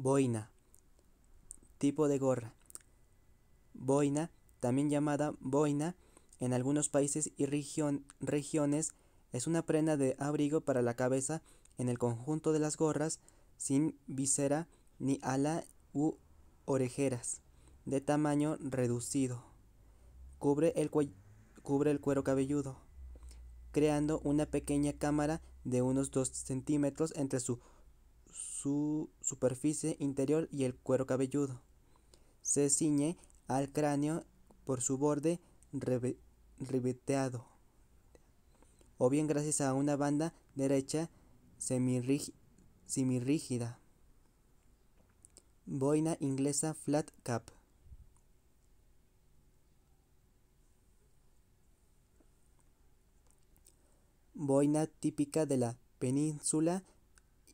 Boina. Tipo de gorra. Boina, también llamada boina, en algunos países y regiones es una prenda de abrigo para la cabeza en el conjunto de las gorras sin visera ni ala u orejeras, de tamaño reducido. Cubre el, cubre el cuero cabelludo, creando una pequeña cámara de unos 2 centímetros entre su su superficie interior y el cuero cabelludo. Se ciñe al cráneo por su borde ribeteado, o bien gracias a una banda derecha semirrígida. Boina inglesa flat cap. Boina típica de la península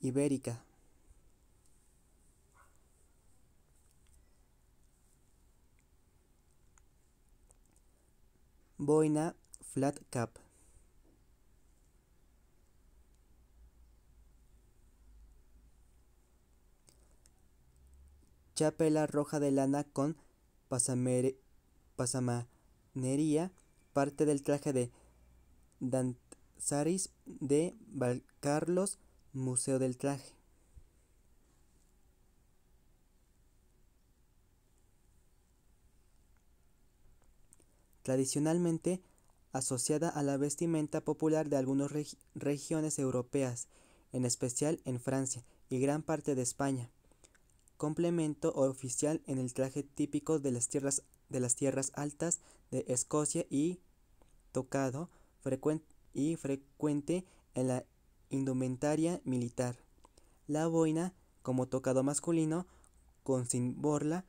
ibérica. Boina flat cap. Chapela roja de lana con pasamanería, parte del traje de Danzaris de Valcarlos Museo del Traje. tradicionalmente asociada a la vestimenta popular de algunas regiones europeas, en especial en Francia y gran parte de España. Complemento oficial en el traje típico de las tierras, de las tierras altas de Escocia y tocado y frecuente en la indumentaria militar. La boina, como tocado masculino, con borla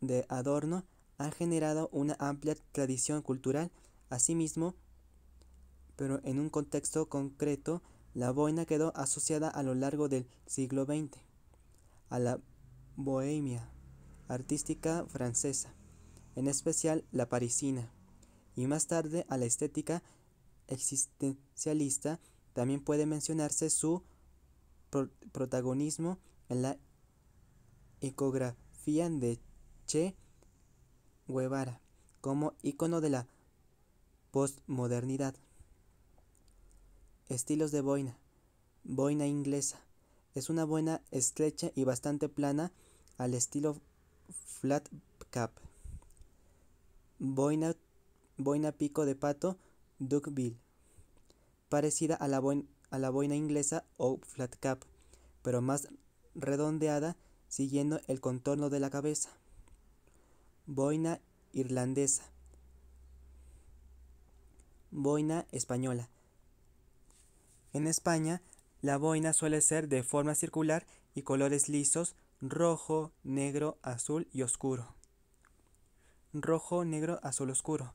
de adorno ha generado una amplia tradición cultural. Asimismo, pero en un contexto concreto, la boina quedó asociada a lo largo del siglo XX a la bohemia artística francesa, en especial la parisina, y más tarde a la estética existencialista. También puede mencionarse su protagonismo en la ecografía de Che como ícono de la postmodernidad. Estilos de boina. Boina inglesa. Es una boina estrecha y bastante plana al estilo flat cap. Boina, pico de pato duckbill. Parecida a la, a la boina inglesa o flat cap, pero más redondeada siguiendo el contorno de la cabeza. Boina irlandesa. Boina española. En España, la boina suele ser de forma circular y colores lisos, rojo, negro, azul y oscuro. Rojo, negro, azul oscuro.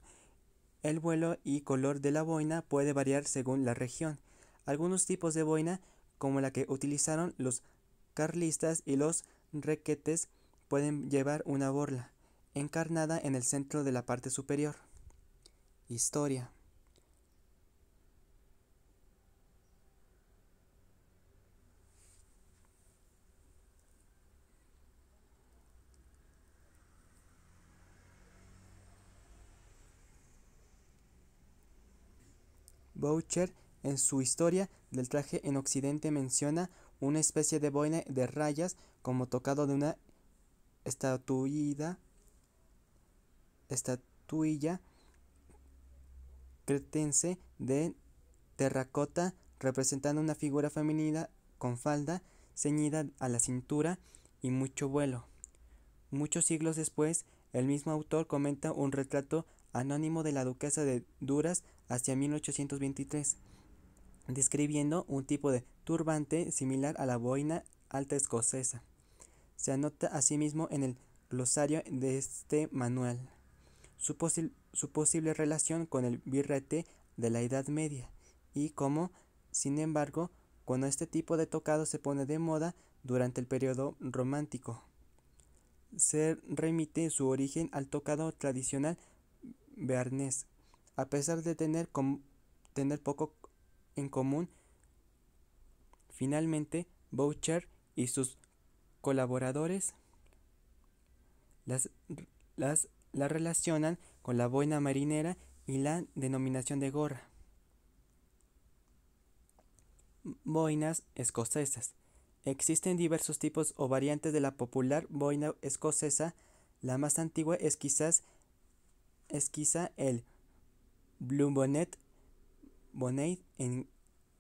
El vuelo y color de la boina puede variar según la región. Algunos tipos de boina, como la que utilizaron los carlistas y los requetes, pueden llevar una borla encarnada en el centro de la parte superior. Historia. Boucher, en su historia del traje en Occidente, menciona una especie de boina de rayas como tocado de una estatuida estatuilla cretense de terracota representando una figura femenina con falda ceñida a la cintura y mucho vuelo. Muchos siglos después, el mismo autor comenta un retrato anónimo de la duquesa de Duras hacia 1823, describiendo un tipo de turbante similar a la boina alta escocesa. Se anota asimismo en el glosario de este manual su, su posible relación con el birrete de la Edad Media y cómo, sin embargo, cuando este tipo de tocado se pone de moda durante el periodo romántico. Se remite su origen al tocado tradicional bearnés, a pesar de tener, tener poco en común. Finalmente, Boucher y sus colaboradores las, las la relacionan con la boina marinera y la denominación de gorra. Boinas escocesas. Existen diversos tipos o variantes de la popular boina escocesa. La más antigua es quizás es quizá el Blue Bonnet, bonnet en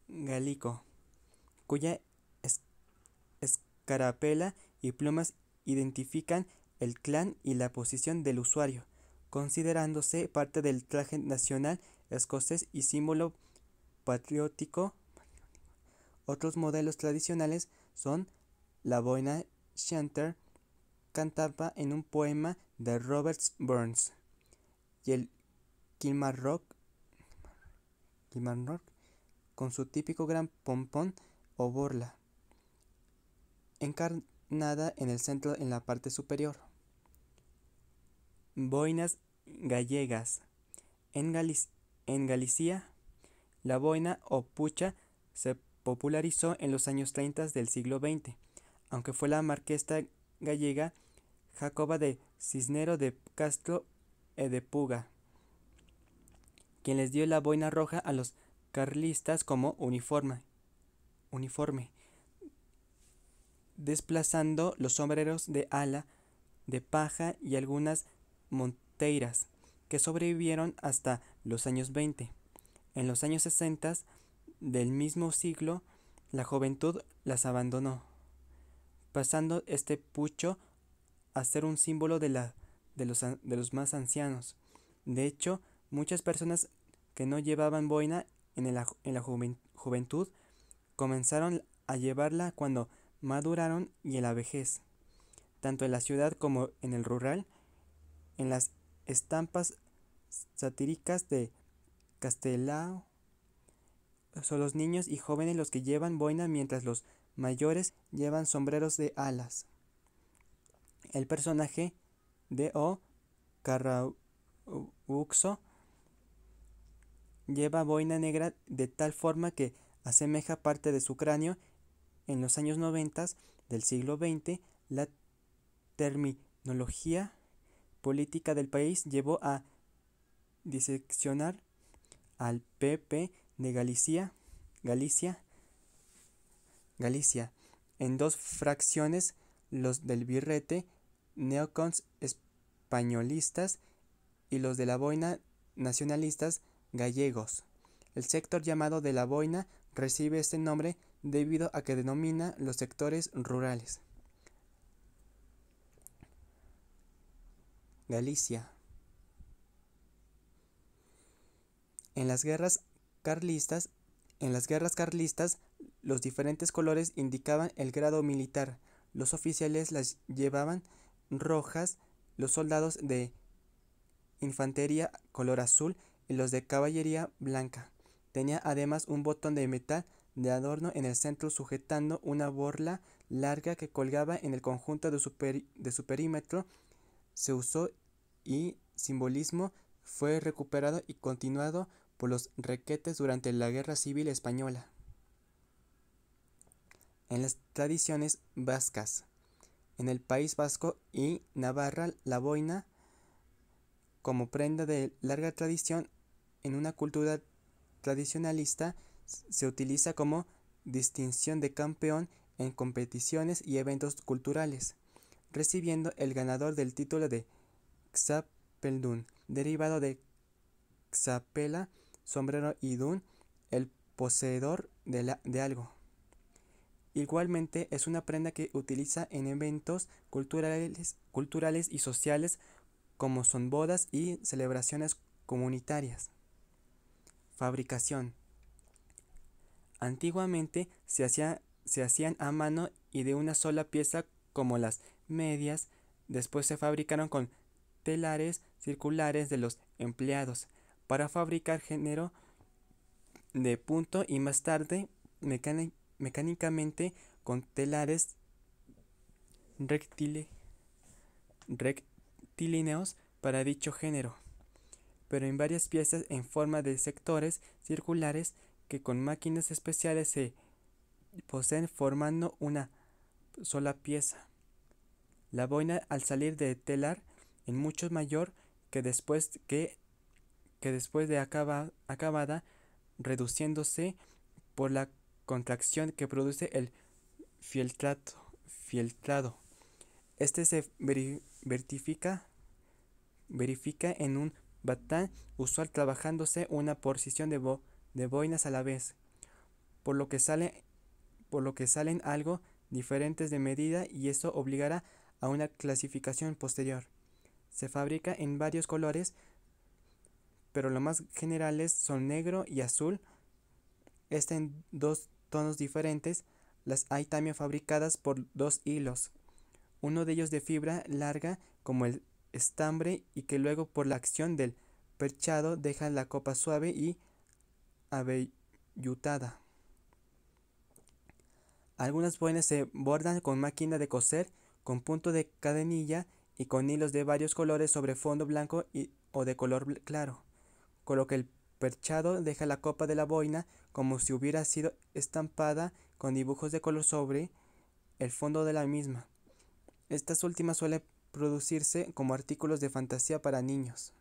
galico, cuya escarapela y plumas identifican el clan y la posición del usuario, considerándose parte del traje nacional escocés y símbolo patriótico. Otros modelos tradicionales son la boina Shanter, cantaba en un poema de Robert Burns, y el Kilmarnock, Rock con su típico gran pompón o borla, encarnada en el centro en la parte superior. Boinas gallegas. En, en Galicia, la boina o pucha se popularizó en los años 30 del siglo XX, aunque fue la marquesta gallega Jacoba de Cisnero de Castro e de Puga quien les dio la boina roja a los carlistas como uniforme, uniforme desplazando los sombreros de ala, de paja y algunas Monteiras, que sobrevivieron hasta los años 20. En los años 60 del mismo siglo, la juventud las abandonó, pasando este pucho a ser un símbolo de, la, de, los, más ancianos. De hecho, muchas personas que no llevaban boina en la, juventud comenzaron a llevarla cuando maduraron y en la vejez. Tanto en la ciudad como en el rural, en las estampas satíricas de Castelao son los niños y jóvenes los que llevan boina mientras los mayores llevan sombreros de alas. El personaje de O. Carrauxo lleva boina negra de tal forma que asemeja parte de su cráneo. En los años 90 del siglo XX, la terminología política del país llevó a diseccionar al PP de Galicia, Galicia, Galicia, en dos fracciones, los del birrete, neocons españolistas y los de la boina nacionalistas gallegos. El sector llamado de la boina recibe este nombre debido a que denomina los sectores rurales. Galicia. En las guerras carlistas, en las guerras carlistas, los diferentes colores indicaban el grado militar. Los oficiales las llevaban rojas, los soldados de infantería color azul y los de caballería blanca. Tenía además un botón de metal de adorno en el centro sujetando una borla larga que colgaba en el conjunto de de su perímetro se usó y simbolismo fue recuperado y continuado por los requetes durante la Guerra Civil Española. En las tradiciones vascas, en el País Vasco y Navarra, la boina, como prenda de larga tradición en una cultura tradicionalista, se utiliza como distinción de campeón en competiciones y eventos culturales recibiendo el ganador del título de Xapeldun, derivado de Xapela, sombrero y dun, el poseedor de, la, de algo. Igualmente es una prenda que utiliza en eventos culturales, culturales y sociales como son bodas y celebraciones comunitarias. Fabricación. Antiguamente se, hacía, se hacían a mano y de una sola pieza como las medias, después se fabricaron con telares circulares de los empleados para fabricar género de punto y más tarde mecánicamente con telares rectilíneos para dicho género, pero en varias piezas en forma de sectores circulares que con máquinas especiales se poseen formando una sola pieza. La boina al salir de telar en mucho mayor que después, que, que después de acaba, acabada, reduciéndose por la contracción que produce el fieltrato, fieltrado. Este se verifica, en un batán usual trabajándose una porción de, bo, de boinas a la vez, por lo que sale por lo que salen algo diferentes de medida y eso obligará a a una clasificación posterior. Se fabrica en varios colores, pero los más generales son negro y azul. Está en dos tonos diferentes. Las hay también fabricadas por dos hilos, uno de ellos de fibra larga como el estambre y que luego por la acción del perchado deja la copa suave y ...avellutada... Algunas buenas se bordan con máquina de coser con punto de cadenilla y con hilos de varios colores sobre fondo blanco o de color claro, con lo que el perchado deja la copa de la boina como si hubiera sido estampada con dibujos de color sobre el fondo de la misma. Estas últimas suelen producirse como artículos de fantasía para niños.